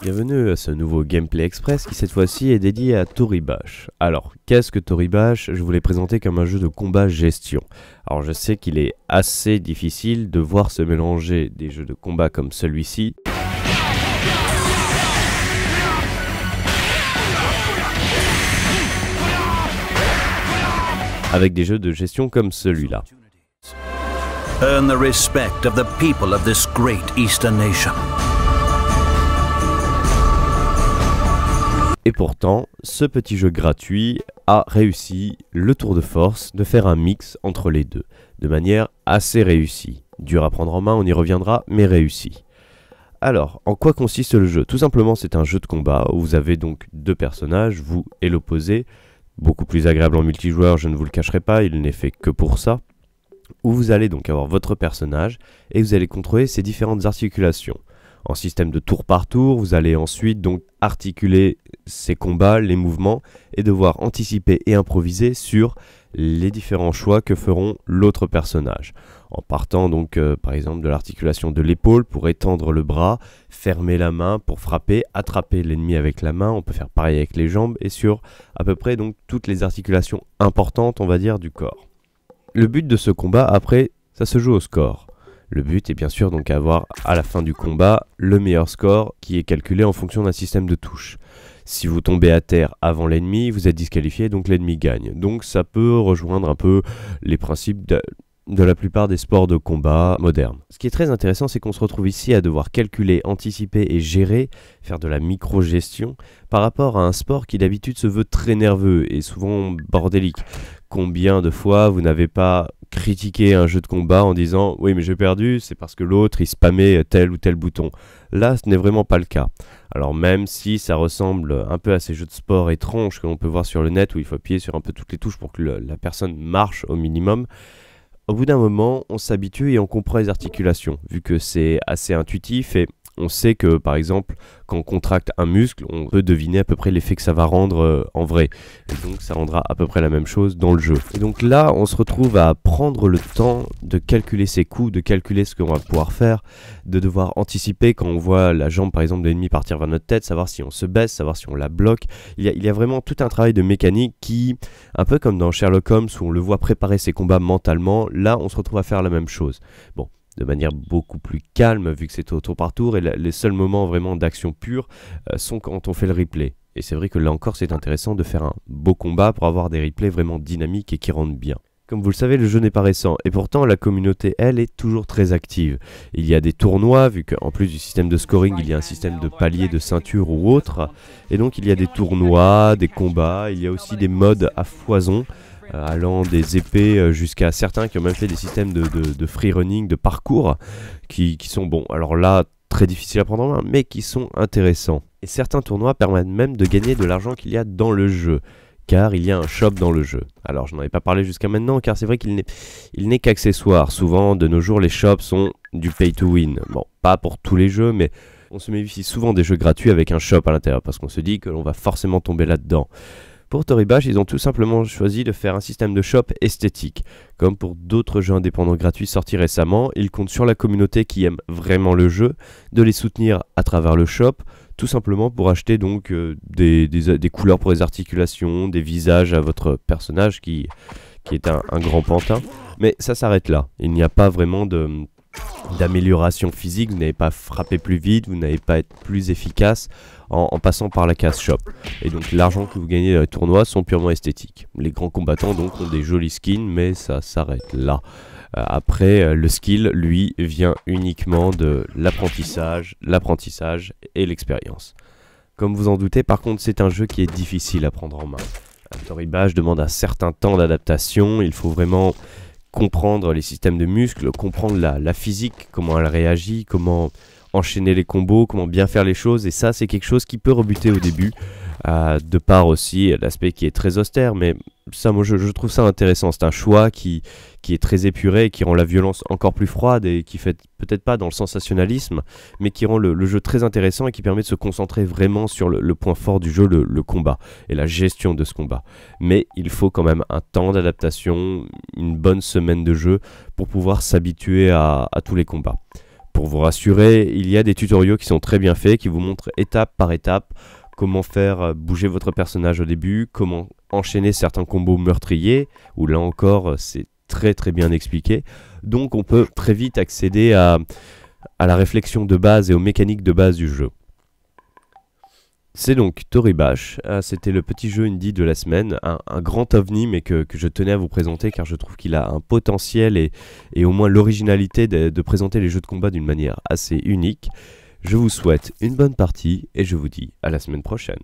Bienvenue à ce nouveau gameplay express qui cette fois-ci est dédié à Toribash. Alors, qu'est-ce que Toribash Je vous l'ai présenté comme un jeu de combat gestion. Alors je sais qu'il est assez difficile de voir se mélanger des jeux de combat comme celui-ci avec des jeux de gestion comme celui-là. Et pourtant, ce petit jeu gratuit a réussi le tour de force de faire un mix entre les deux, de manière assez réussie. Dur à prendre en main, on y reviendra, mais réussi. Alors, en quoi consiste le jeu Tout simplement, c'est un jeu de combat où vous avez donc deux personnages, vous et l'opposé, beaucoup plus agréable en multijoueur, je ne vous le cacherai pas, il n'est fait que pour ça, où vous allez donc avoir votre personnage et vous allez contrôler ses différentes articulations. En système de tour par tour, vous allez ensuite donc articuler ses combats, les mouvements et devoir anticiper et improviser sur les différents choix que feront l'autre personnage. En partant donc euh, par exemple de l'articulation de l'épaule pour étendre le bras, fermer la main pour frapper, attraper l'ennemi avec la main, on peut faire pareil avec les jambes et sur à peu près donc toutes les articulations importantes on va dire du corps. Le but de ce combat après, ça se joue au score. Le but est bien sûr donc avoir à la fin du combat le meilleur score qui est calculé en fonction d'un système de touches. Si vous tombez à terre avant l'ennemi, vous êtes disqualifié, donc l'ennemi gagne. Donc ça peut rejoindre un peu les principes de la plupart des sports de combat modernes. Ce qui est très intéressant, c'est qu'on se retrouve ici à devoir calculer, anticiper et gérer, faire de la micro-gestion, par rapport à un sport qui d'habitude se veut très nerveux et souvent bordélique. Combien de fois vous n'avez pas critiqué un jeu de combat en disant oui mais j'ai perdu, c'est parce que l'autre il spammait tel ou tel bouton. Là ce n'est vraiment pas le cas. Alors même si ça ressemble un peu à ces jeux de sport étranges que l'on peut voir sur le net où il faut appuyer sur un peu toutes les touches pour que la personne marche au minimum, au bout d'un moment, on s'habitue et on comprend les articulations, vu que c'est assez intuitif et on sait que, par exemple, quand on contracte un muscle, on peut deviner à peu près l'effet que ça va rendre euh, en vrai. donc, ça rendra à peu près la même chose dans le jeu. Et donc là, on se retrouve à prendre le temps de calculer ses coups, de calculer ce qu'on va pouvoir faire, de devoir anticiper quand on voit la jambe, par exemple, de l'ennemi partir vers notre tête, savoir si on se baisse, savoir si on la bloque. Il y, a, il y a vraiment tout un travail de mécanique qui, un peu comme dans Sherlock Holmes où on le voit préparer ses combats mentalement, là, on se retrouve à faire la même chose. Bon, de manière beaucoup plus calme vu que c'est au tour par tour et les seuls moments vraiment d'action pure euh, sont quand on fait le replay. Et c'est vrai que là encore c'est intéressant de faire un beau combat pour avoir des replays vraiment dynamiques et qui rendent bien. Comme vous le savez, le jeu n'est pas récent, et pourtant la communauté, elle, est toujours très active. Il y a des tournois, vu qu'en plus du système de scoring, il y a un système de palier, de ceinture ou autre, et donc il y a des tournois, des combats, il y a aussi des modes à foison, euh, allant des épées euh, jusqu'à certains qui ont même fait des systèmes de, free running, de parcours, qui, sont, bons. alors là, très difficiles à prendre en main, mais qui sont intéressants. Et certains tournois permettent même de gagner de l'argent qu'il y a dans le jeu car il y a un shop dans le jeu. Alors je n'en ai pas parlé jusqu'à maintenant car c'est vrai qu'il n'est qu'accessoire. Souvent de nos jours les shops sont du pay to win. Bon, pas pour tous les jeux mais on se méfie souvent des jeux gratuits avec un shop à l'intérieur parce qu'on se dit que l'on va forcément tomber là-dedans. Pour Toribash, ils ont tout simplement choisi de faire un système de shop esthétique. Comme pour d'autres jeux indépendants gratuits sortis récemment, ils comptent sur la communauté qui aime vraiment le jeu, de les soutenir à travers le shop, tout simplement pour acheter donc euh, des, couleurs pour les articulations, des visages à votre personnage qui, qui est un grand pantin. Mais ça s'arrête là, il n'y a pas vraiment de d'amélioration physique, vous n'avez pas frappé plus vite, vous n'avez pas être plus efficace en, passant par la case shop. Et donc l'argent que vous gagnez dans les tournois sont purement esthétiques. Les grands combattants donc ont des jolis skins, mais ça s'arrête là. Euh, après, euh, le skill, lui, vient uniquement de l'apprentissage, l'apprentissage et l'expérience. Comme vous en doutez, par contre, c'est un jeu qui est difficile à prendre en main. Un demande un certain temps d'adaptation, il faut vraiment comprendre les systèmes de muscles, comprendre la, la, physique, comment elle réagit, comment enchaîner les combos, comment bien faire les choses. Et ça, c'est quelque chose qui peut rebuter au début. Euh, de part aussi l'aspect qui est très austère, mais ça, moi, je, trouve ça intéressant. C'est un choix qui, qui est très épuré, qui rend la violence encore plus froide et qui fait peut-être pas dans le sensationnalisme, mais qui rend le, jeu très intéressant et qui permet de se concentrer vraiment sur le, point fort du jeu, le, combat et la gestion de ce combat. Mais il faut quand même un temps d'adaptation, une bonne semaine de jeu pour pouvoir s'habituer à, à tous les combats. Pour vous rassurer, il y a des tutoriels qui sont très bien faits, qui vous montrent étape par étape comment faire euh, bouger votre personnage au début, comment enchaîner certains combos meurtriers, où là encore euh, c'est très très bien expliqué. Donc on peut très vite accéder à, à la réflexion de base et aux mécaniques de base du jeu. C'est donc Toribash, ah, c'était le petit jeu indie de la semaine, un, grand ovni mais que, je tenais à vous présenter car je trouve qu'il a un potentiel et, au moins l'originalité de, de présenter les jeux de combat d'une manière assez unique. Je vous souhaite une bonne partie et je vous dis à la semaine prochaine.